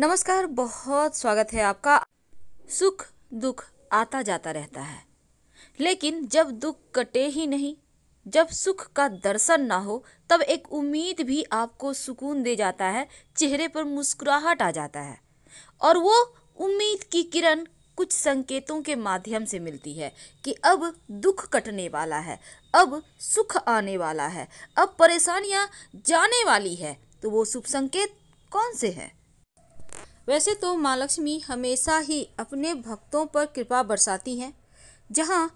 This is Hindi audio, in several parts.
नमस्कार बहुत स्वागत है आपका सुख दुख आता जाता रहता है लेकिन जब दुख कटे ही नहीं जब सुख का दर्शन ना हो तब एक उम्मीद भी आपको सुकून दे जाता है चेहरे पर मुस्कुराहट आ जाता है और वो उम्मीद की किरण कुछ संकेतों के माध्यम से मिलती है कि अब दुख कटने वाला है अब सुख आने वाला है अब परेशानियां जाने वाली है तो वो शुभ संकेत कौन से हैं वैसे तो माँ लक्ष्मी हमेशा ही अपने भक्तों पर कृपा बरसाती हैं जहाँ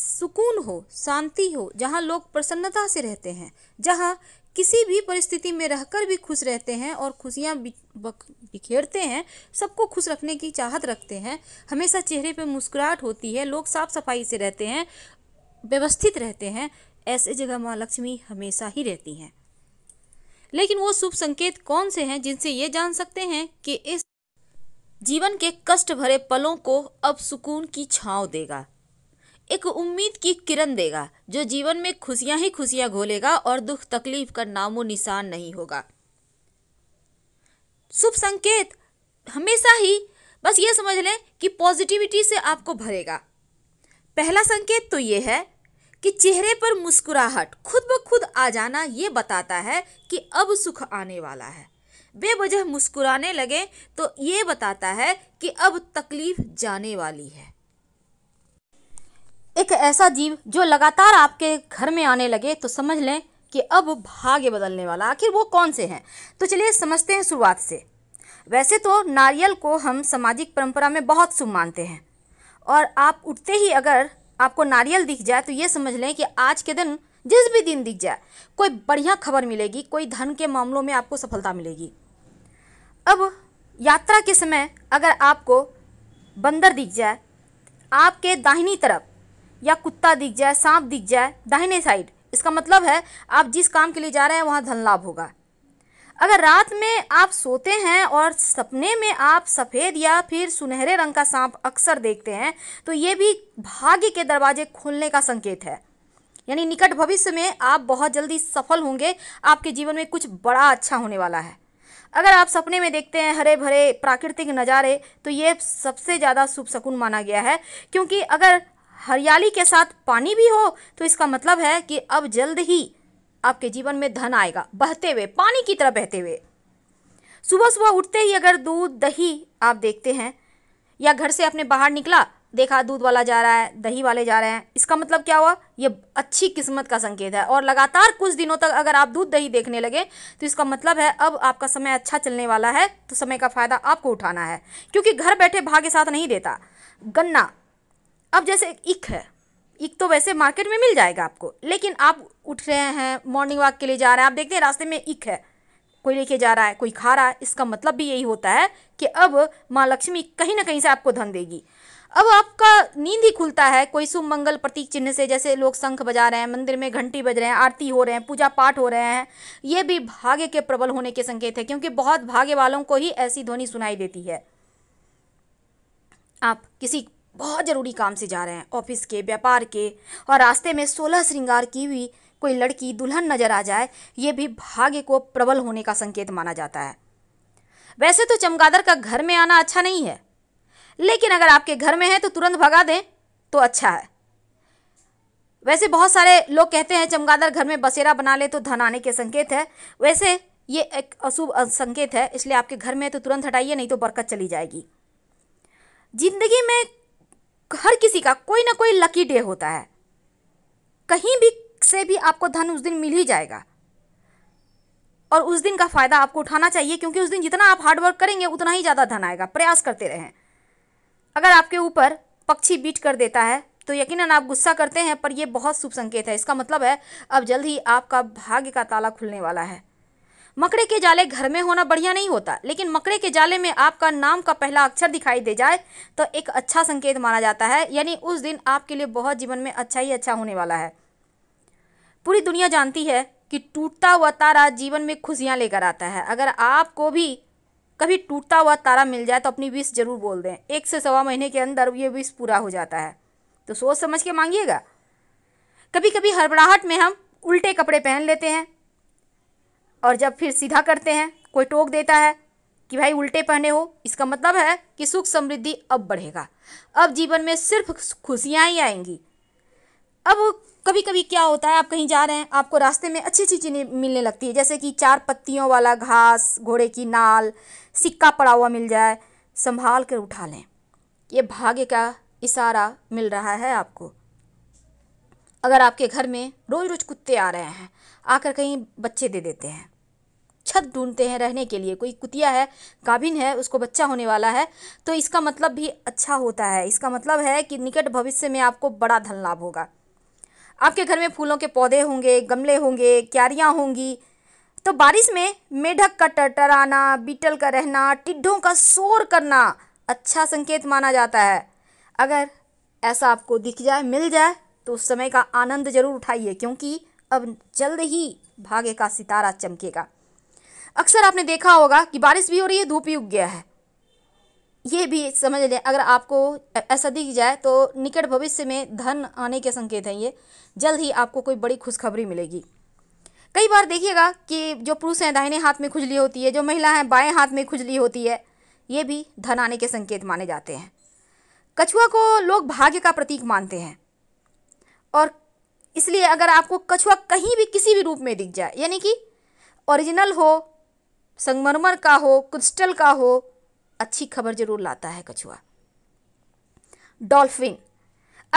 सुकून हो शांति हो जहाँ लोग प्रसन्नता से रहते हैं जहाँ किसी भी परिस्थिति में रहकर भी खुश रहते हैं और खुशियाँ बिखेरते हैं सबको खुश रखने की चाहत रखते हैं हमेशा चेहरे पर मुस्कुराहट होती है लोग साफ सफाई से रहते हैं व्यवस्थित रहते हैं ऐसे जगह माँ लक्ष्मी हमेशा ही रहती हैं लेकिन वो शुभ संकेत कौन से हैं जिनसे ये जान सकते हैं कि इस जीवन के कष्ट भरे पलों को अब सुकून की छांव देगा एक उम्मीद की किरण देगा जो जीवन में खुशियां ही खुशियां घोलेगा और दुख तकलीफ का नामो निशान नहीं होगा शुभ संकेत हमेशा ही बस ये समझ लें कि पॉजिटिविटी से आपको भरेगा पहला संकेत तो ये है कि चेहरे पर मुस्कुराहट खुद ब खुद आ जाना ये बताता है कि अब सुख आने वाला है बेवजह मुस्कुराने लगे तो ये बताता है कि अब तकलीफ जाने वाली है एक ऐसा जीव जो लगातार आपके घर में आने लगे तो समझ लें कि अब भाग्य बदलने वाला आखिर वो कौन से हैं तो चलिए समझते हैं शुरुआत से वैसे तो नारियल को हम सामाजिक परंपरा में बहुत शुभ मानते हैं और आप उठते ही अगर आपको नारियल दिख जाए तो ये समझ लें कि आज के दिन जिस भी दिन दिख जाए कोई बढ़िया खबर मिलेगी कोई धन के मामलों में आपको सफलता मिलेगी अब यात्रा के समय अगर आपको बंदर दिख जाए आपके दाहिनी तरफ या कुत्ता दिख जाए सांप दिख जाए दाहिने साइड इसका मतलब है आप जिस काम के लिए जा रहे हैं वहाँ धन लाभ होगा अगर रात में आप सोते हैं और सपने में आप सफ़ेद या फिर सुनहरे रंग का सांप अक्सर देखते हैं तो ये भी भाग्य के दरवाजे खोलने का संकेत है यानी निकट भविष्य में आप बहुत जल्दी सफल होंगे आपके जीवन में कुछ बड़ा अच्छा होने वाला है अगर आप सपने में देखते हैं हरे भरे प्राकृतिक नज़ारे तो ये सबसे ज़्यादा शुभ शकुन माना गया है क्योंकि अगर हरियाली के साथ पानी भी हो तो इसका मतलब है कि अब जल्द ही आपके जीवन में धन आएगा बहते हुए पानी की तरह बहते हुए सुबह सुबह उठते ही अगर दूध दही आप देखते हैं या घर से अपने बाहर निकला देखा दूध वाला जा रहा है दही वाले जा रहे हैं इसका मतलब क्या हुआ ये अच्छी किस्मत का संकेत है और लगातार कुछ दिनों तक अगर आप दूध दही देखने लगे तो इसका मतलब है अब आपका समय अच्छा चलने वाला है तो समय का फ़ायदा आपको उठाना है क्योंकि घर बैठे भाग्य साथ नहीं देता गन्ना अब जैसे इक है इक तो वैसे मार्केट में मिल जाएगा आपको लेकिन आप उठ रहे हैं मॉर्निंग वॉक के लिए जा रहे हैं आप देखते हैं रास्ते में इक है कोई लेके जा रहा है कोई खा रहा है इसका मतलब भी यही होता है कि अब माँ लक्ष्मी कहीं ना कहीं से आपको धन देगी अब आपका नींद ही खुलता है कोई शुभ मंगल प्रतीक चिन्ह से जैसे लोग शंख बजा रहे हैं मंदिर में घंटी बज रहे हैं आरती हो रहे हैं पूजा पाठ हो रहे हैं ये भी भाग्य के प्रबल होने के संकेत है क्योंकि बहुत भाग्य वालों को ही ऐसी ध्वनि सुनाई देती है आप किसी बहुत ज़रूरी काम से जा रहे हैं ऑफिस के व्यापार के और रास्ते में सोलह श्रृंगार की हुई कोई लड़की दुल्हन नजर आ जाए ये भी भाग्य को प्रबल होने का संकेत माना जाता है वैसे तो चमगादड़ का घर में आना अच्छा नहीं है लेकिन अगर आपके घर में है तो तुरंत भगा दें तो अच्छा है वैसे बहुत सारे लोग कहते हैं चमगादड़ घर में बसेरा बना ले तो धन आने के संकेत है वैसे ये एक अशुभ संकेत है इसलिए आपके घर में है तो तुरंत हटाइए नहीं तो बरकत चली जाएगी जिंदगी में हर किसी का कोई ना कोई लकी डे होता है कहीं भी से भी आपको धन उस दिन मिल ही जाएगा और उस दिन का फ़ायदा आपको उठाना चाहिए क्योंकि उस दिन जितना आप हार्डवर्क करेंगे उतना ही ज़्यादा धन आएगा प्रयास करते रहें अगर आपके ऊपर पक्षी बीट कर देता है तो यकीनन आप गुस्सा करते हैं पर यह बहुत शुभ संकेत है इसका मतलब है अब जल्द ही आपका भाग्य का ताला खुलने वाला है मकड़े के जाले घर में होना बढ़िया नहीं होता लेकिन मकड़े के जाले में आपका नाम का पहला अक्षर दिखाई दे जाए तो एक अच्छा संकेत माना जाता है यानी उस दिन आपके लिए बहुत जीवन में अच्छा ही अच्छा होने वाला है पूरी दुनिया जानती है कि टूटता हुआ तारा जीवन में खुशियाँ लेकर आता है अगर आपको भी कभी टूटता हुआ तारा मिल जाए तो अपनी विश जरूर बोल दें एक से सवा महीने के अंदर ये विश पूरा हो जाता है तो सोच समझ के मांगिएगा कभी कभी हड़बड़ाहट में हम उल्टे कपड़े पहन लेते हैं और जब फिर सीधा करते हैं कोई टोक देता है कि भाई उल्टे पहने हो इसका मतलब है कि सुख समृद्धि अब बढ़ेगा अब जीवन में सिर्फ खुशियाँ ही आएंगी अब कभी कभी क्या होता है आप कहीं जा रहे हैं आपको रास्ते में अच्छी अच्छी चीज़ें मिलने लगती है जैसे कि चार पत्तियों वाला घास घोड़े की नाल सिक्का पड़ा हुआ मिल जाए संभाल कर उठा लें ये भाग्य का इशारा मिल रहा है आपको अगर आपके घर में रोज़ रोज़ कुत्ते आ रहे हैं आकर कहीं बच्चे दे देते हैं छत ढूंढते हैं रहने के लिए कोई कुतिया है गाभिन है उसको बच्चा होने वाला है तो इसका मतलब भी अच्छा होता है इसका मतलब है कि निकट भविष्य में आपको बड़ा धन लाभ होगा आपके घर में फूलों के पौधे होंगे गमले होंगे क्यारियाँ होंगी तो बारिश में मेढक का टटराना बीटल का रहना टिड्ढों का शोर करना अच्छा संकेत माना जाता है अगर ऐसा आपको दिख जाए मिल जाए तो उस समय का आनंद जरूर उठाइए क्योंकि अब जल्द ही भाग्य का सितारा चमकेगा अक्सर आपने देखा होगा कि बारिश भी हो रही है धूप भी उग गया है ये भी समझ लें अगर आपको ऐसा दिख जाए तो निकट भविष्य में धन आने के संकेत हैं ये जल्द ही आपको कोई बड़ी खुशखबरी मिलेगी कई बार देखिएगा कि जो पुरुष हैं दाहिने हाथ में खुजली होती है जो महिला हैं बाएं हाथ में खुजली होती है ये भी धन आने के संकेत माने जाते हैं कछुआ को लोग भाग्य का प्रतीक मानते हैं और इसलिए अगर आपको कछुआ कहीं भी किसी भी रूप में दिख जाए यानी कि ओरिजिनल हो संगमरमर का हो क्रिस्टल का हो अच्छी खबर जरूर लाता है कछुआ डॉल्फिन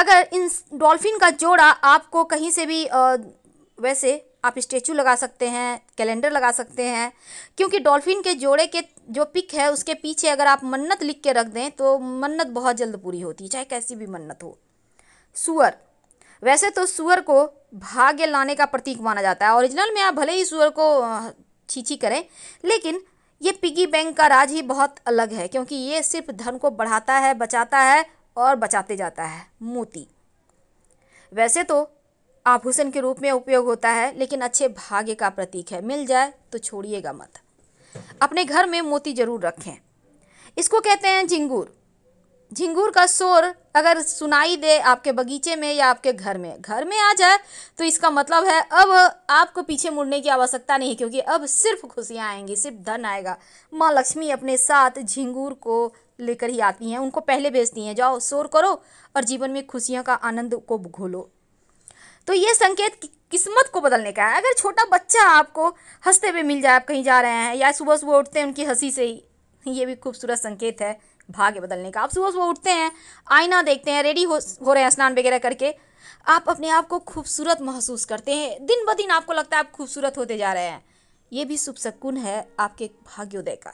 अगर इन डॉल्फिन का जोड़ा आपको कहीं से भी आ, वैसे आप स्टेचू लगा सकते हैं कैलेंडर लगा सकते हैं क्योंकि डॉल्फिन के जोड़े के जो पिक है उसके पीछे अगर आप मन्नत लिख के रख दें तो मन्नत बहुत जल्द पूरी होती है चाहे कैसी भी मन्नत हो सुअर वैसे तो सुअर को भाग्य लाने का प्रतीक माना जाता है ओरिजिनल में आप भले ही सुअर को छीछी करें लेकिन ये पिगी बैंक का राज ही बहुत अलग है क्योंकि ये सिर्फ धन को बढ़ाता है बचाता है और बचाते जाता है मोती वैसे तो आभूषण के रूप में उपयोग होता है लेकिन अच्छे भाग्य का प्रतीक है मिल जाए तो छोड़िएगा मत अपने घर में मोती जरूर रखें इसको कहते हैं झिंगूर झिंगूर का शोर अगर सुनाई दे आपके बगीचे में या आपके घर में घर में आ जाए तो इसका मतलब है अब आपको पीछे मुड़ने की आवश्यकता नहीं क्योंकि अब सिर्फ खुशियाँ आएंगी सिर्फ धन आएगा माँ लक्ष्मी अपने साथ झिंगूर को लेकर ही आती हैं उनको पहले भेजती हैं जाओ शोर करो और जीवन में खुशियों का आनंद को घोलो तो ये संकेत किस्मत को बदलने का है अगर छोटा बच्चा आपको हंसते हुए मिल जाए आप कहीं जा रहे हैं या सुबह सुबह उठते हैं उनकी हंसी से ही ये भी खूबसूरत संकेत है भाग्य बदलने का आप सुबह सुबह उठते हैं आईना देखते हैं रेडी हो हो रहे हैं स्नान वगैरह करके आप अपने आप को खूबसूरत महसूस करते हैं दिन ब दिन आपको लगता है आप खूबसूरत होते जा रहे हैं ये भी शुभ शकुन है आपके भाग्योदय का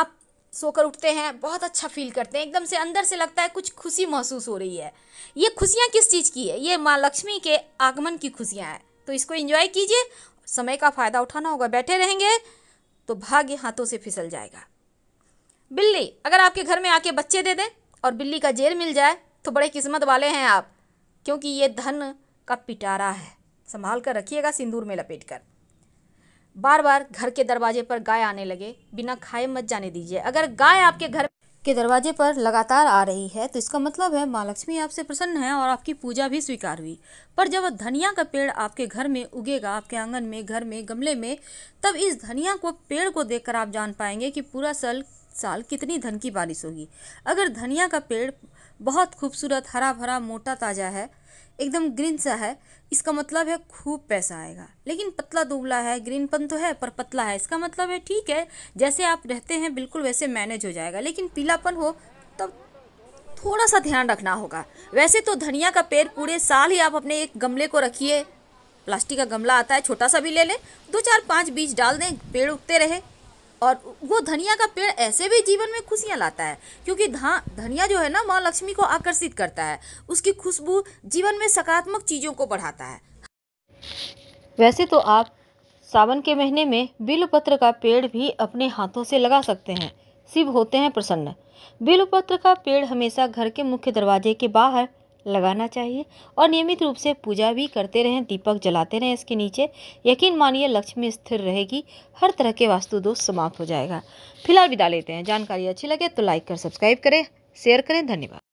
आप सोकर उठते हैं बहुत अच्छा फील करते हैं एकदम से अंदर से लगता है कुछ खुशी महसूस हो रही है ये खुशियाँ किस चीज़ की है ये माँ लक्ष्मी के आगमन की खुशियाँ हैं तो इसको इन्जॉय कीजिए समय का फ़ायदा उठाना होगा बैठे रहेंगे तो भाग्य हाथों से फिसल जाएगा बिल्ली अगर आपके घर में आके बच्चे दे दें और बिल्ली का जेल मिल जाए तो बड़े किस्मत वाले हैं आप क्योंकि ये धन का पिटारा है संभाल कर रखिएगा सिंदूर में लपेट कर बार बार घर के दरवाजे पर गाय आने लगे बिना खाए मत जाने दीजिए अगर गाय आपके घर के दरवाजे पर लगातार आ रही है तो इसका मतलब है माँ लक्ष्मी आपसे प्रसन्न है और आपकी पूजा भी स्वीकार हुई पर जब धनिया का पेड़ आपके घर में उगेगा आपके आंगन में घर में गमले में तब इस धनिया को पेड़ को देख आप जान पाएंगे कि पूरा साल साल कितनी धन की बारिश होगी अगर धनिया का पेड़ बहुत खूबसूरत हरा भरा मोटा ताज़ा है एकदम ग्रीन सा है इसका मतलब है खूब पैसा आएगा लेकिन पतला दुबला है ग्रीनपन तो है पर पतला है इसका मतलब है ठीक है जैसे आप रहते हैं बिल्कुल वैसे मैनेज हो जाएगा लेकिन पीलापन हो तब थोड़ा सा ध्यान रखना होगा वैसे तो धनिया का पेड़ पूरे साल ही आप अपने एक गमले को रखिए प्लास्टिक का गमला आता है छोटा सा भी ले लें दो चार पाँच बीज डाल दें पेड़ उगते रहे और वो धनिया का पेड़ ऐसे भी जीवन में खुशियाँ लाता है क्योंकि धा धनिया जो है ना माँ लक्ष्मी को आकर्षित करता है उसकी खुशबू जीवन में सकारात्मक चीज़ों को बढ़ाता है वैसे तो आप सावन के महीने में बिलपत्र का पेड़ भी अपने हाथों से लगा सकते हैं शिव होते हैं प्रसन्न बिलपत्र का पेड़ हमेशा घर के मुख्य दरवाजे के बाहर लगाना चाहिए और नियमित रूप से पूजा भी करते रहें दीपक जलाते रहें इसके नीचे यकीन मानिए लक्ष्मी स्थिर रहेगी हर तरह के वास्तु दोष समाप्त हो जाएगा फिलहाल विदा लेते हैं जानकारी अच्छी लगे तो लाइक कर सब्सक्राइब करें शेयर करें धन्यवाद